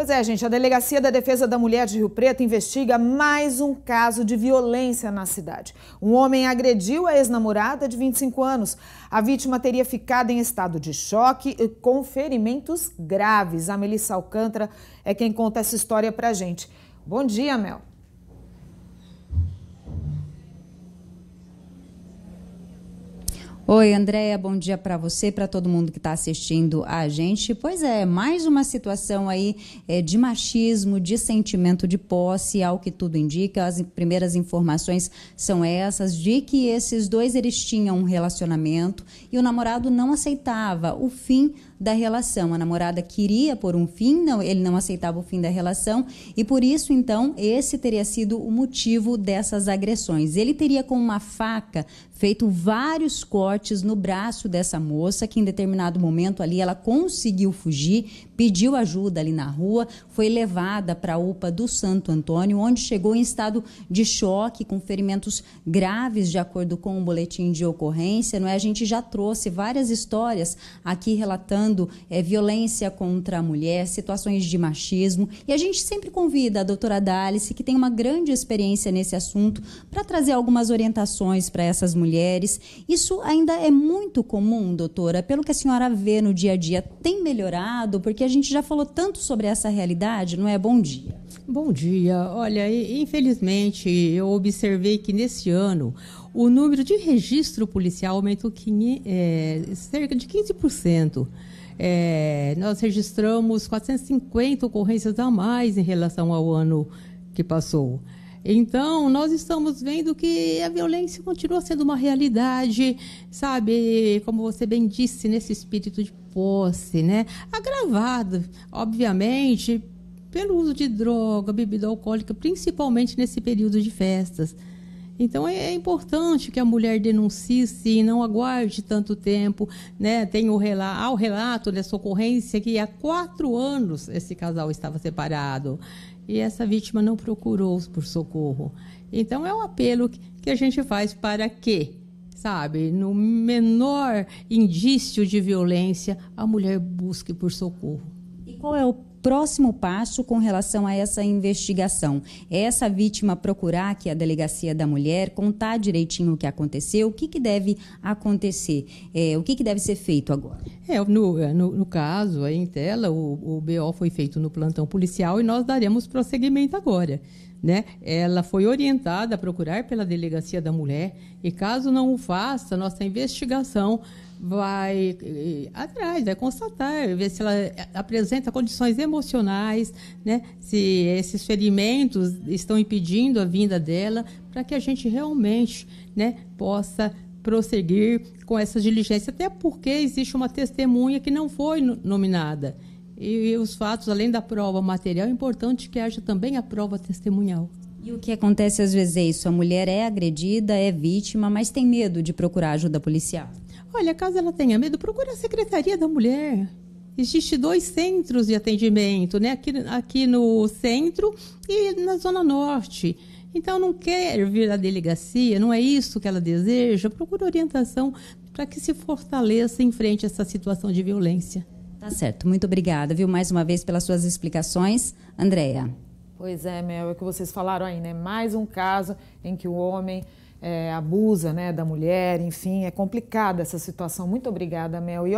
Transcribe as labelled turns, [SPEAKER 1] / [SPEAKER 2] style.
[SPEAKER 1] Pois é, gente, a Delegacia da Defesa da Mulher de Rio Preto investiga mais um caso de violência na cidade. Um homem agrediu a ex-namorada de 25 anos. A vítima teria ficado em estado de choque e com ferimentos graves. A Melissa Alcântara é quem conta essa história pra gente. Bom dia, Mel. Oi, Andréia,
[SPEAKER 2] bom dia para você, para todo mundo que está assistindo a gente. Pois é, mais uma situação aí é, de machismo, de sentimento de posse, ao que tudo indica. As primeiras informações são essas, de que esses dois eles tinham um relacionamento e o namorado não aceitava o fim da relação. A namorada queria por um fim, não, ele não aceitava o fim da relação e por isso então esse teria sido o motivo dessas agressões. Ele teria com uma faca feito vários cortes cortes no braço dessa moça, que em determinado momento ali ela conseguiu fugir, pediu ajuda ali na rua, foi levada para a UPA do Santo Antônio, onde chegou em estado de choque, com ferimentos graves, de acordo com o boletim de ocorrência. Não é? A gente já trouxe várias histórias aqui relatando é, violência contra a mulher, situações de machismo. E a gente sempre convida a doutora Dálice, que tem uma grande experiência nesse assunto, para trazer algumas orientações para essas mulheres. Isso ainda ainda é muito comum, doutora? Pelo que a senhora vê no dia a dia, tem melhorado? Porque a gente já falou tanto sobre
[SPEAKER 3] essa realidade, não é? Bom dia. Bom dia. Olha, infelizmente, eu observei que nesse ano o número de registro policial aumentou é, cerca de 15%. É, nós registramos 450 ocorrências a mais em relação ao ano que passou. Então, nós estamos vendo que a violência continua sendo uma realidade, sabe? Como você bem disse, nesse espírito de posse, né? Agravado, obviamente, pelo uso de droga, bebida alcoólica, principalmente nesse período de festas. Então é, é importante que a mulher denuncie e não aguarde tanto tempo. Né? Tem o relato, há o relato dessa ocorrência que há quatro anos esse casal estava separado e essa vítima não procurou por socorro. Então é um apelo que a gente faz para que, sabe, no menor indício de violência, a mulher busque por socorro. E qual é o
[SPEAKER 2] próximo passo com relação a essa investigação? É essa vítima procurar que a delegacia da mulher contar direitinho o que aconteceu? O que, que deve acontecer? É, o que, que deve ser feito agora?
[SPEAKER 3] É, no, é, no, no caso, aí em tela, o, o BO foi feito no plantão policial e nós daremos prosseguimento agora né, ela foi orientada a procurar pela delegacia da mulher e caso não o faça, nossa investigação vai eh, atrás, vai constatar, ver se ela eh, apresenta condições emocionais, né, se esses ferimentos estão impedindo a vinda dela, para que a gente realmente, né, possa prosseguir com essa diligência, até porque existe uma testemunha que não foi nominada. E, e os fatos, além da prova material, é importante que haja também a prova testemunhal.
[SPEAKER 2] E o que acontece às vezes é isso: a mulher é agredida, é vítima, mas tem medo de procurar ajuda policial.
[SPEAKER 3] Olha, caso ela tenha medo, procura a Secretaria da Mulher. Existem dois centros de atendimento, né? Aqui, aqui no centro e na Zona Norte. Então, não quer vir à delegacia, não é isso que ela deseja, procura orientação para que se fortaleça em frente a essa situação de violência.
[SPEAKER 1] Tá certo.
[SPEAKER 2] Muito obrigada, viu, mais uma vez pelas suas explicações, Andréia.
[SPEAKER 1] Pois é, Mel, é o que vocês falaram aí, né? Mais um caso em que o homem é, abusa né, da mulher, enfim, é complicada essa situação. Muito obrigada, Mel. E